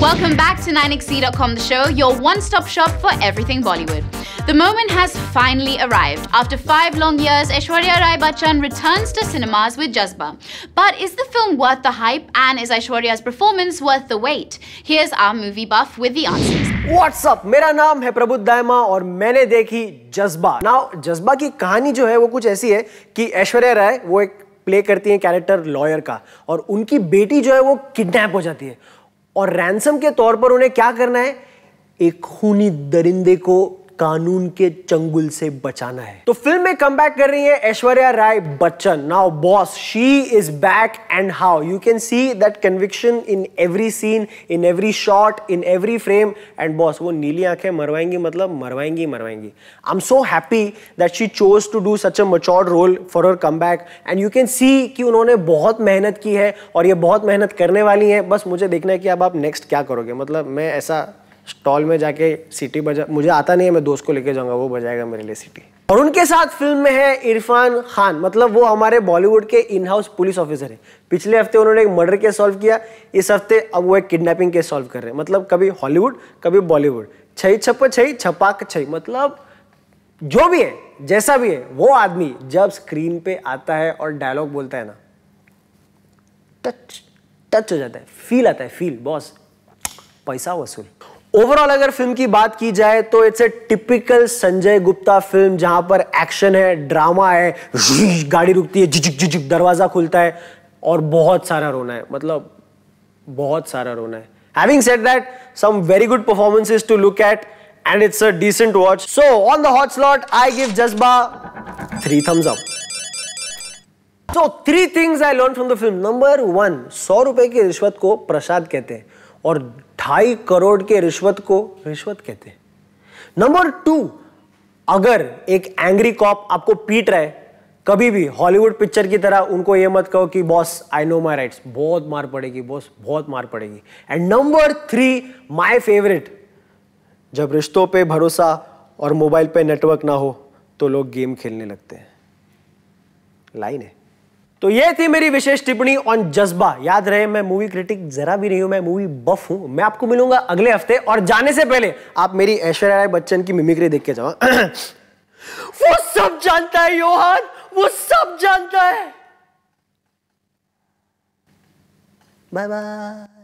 Welcome back to 9xc.com, the show, your one stop shop for everything Bollywood. The moment has finally arrived. After five long years, Aishwarya Rai Bachchan returns to cinemas with Jazba. But is the film worth the hype and is Aishwarya's performance worth the wait? Here's our movie buff with the answers. What's up? My name is प्रबुद्ध Daima, and I have seen Jazba. Now, Jazba's story is something like कुछ ऐसी Rai plays a character वो एक play करती हैं character और ransom के तौर पर उन्हें क्या करना है एक खूनी दरिंदे को कानून के चंगुल से बचाना है तो फिल्म में कम कर रही है Aishwarya Rai Bachchan now boss she is back and how you can see that conviction in every scene in every shot in every frame and boss वो नीली आंखें मरवाएंगी मतलब मरवाएंगी मरवाएंगी I am so happy that she chose to do such a matured role for her comeback and you can see कि उन्होंने बहुत मेहनत की है और ये बहुत मेहनत करने वाली है बस मुझे देखना है कि अब आप नेक्स्ट क्या करोगे मतलब मैं ऐसा स्टॉल में जाके सिटी बजा मुझे आता नहीं है मैं दोस्त को लेके जाऊंगा वो बजाएगा मेरे लिए सिटी और उनके साथ फिल्म में है इरफान खान मतलब वो हमारे बॉलीवुड के इन हाउस पुलिस ऑफिसर है पिछले हफ्ते उन्होंने एक मर्डर केस सॉल्व किया इस हफ्ते अब वो एक किडनैपिंग केस सॉल्व कर रहे हैं मतलब कभी हॉलीवुड कभी बॉलीवुड छई छप छई छपाक छई मतलब जो भी है जैसा भी है वो आदमी जब स्क्रीन पे आता है और डायलॉग बोलता है ना टच टच हो जाता है फील आता है फील बॉस पैसा वसूल ओवरऑल अगर फिल्म की बात की जाए तो it's a typical Sanjay Gupta film जहां पर एक्शन है ड्रामा है गाड़ी रुकती है झिझक झिझक दरवाजा खुलता है और बहुत सारा रोना है मतलब बहुत सारा रोना है having said that some very good performances to look at and it's a decent watch so on the hot slot I give Jazbaa three thumbs up so three things I learn from the film number one सौ रुपए की रिश्वत को प्रसाद कहते हैं और ढाई करोड़ के रिश्वत को रिश्वत कहते हैं नंबर टू अगर एक एंग्री कॉप आपको पीट रहा है कभी भी हॉलीवुड पिक्चर की तरह उनको यह मत कहो कि boss I know my rights बहुत मार पड़ेगी बॉस बहुत मार पड़ेगी and number three my favourite जब रिश्तों पे भरोसा और मोबाइल पे नेटवर्क ना हो तो लोग गेम खेलने लगते हैं लाइन है तो ये थी मेरी विशेष टिप्पणी ऑन जज्बा याद रहे मैं मूवी क्रिटिक जरा भी नहीं हूं मैं मूवी बफ हूं मैं आपको मिलूंगा अगले हफ्ते और जाने से पहले आप मेरी ऐश्वर्या राय बच्चन की मिमिक्री देख के जाओ वो सब जानता है योहान वो सब जानता है बाय बाय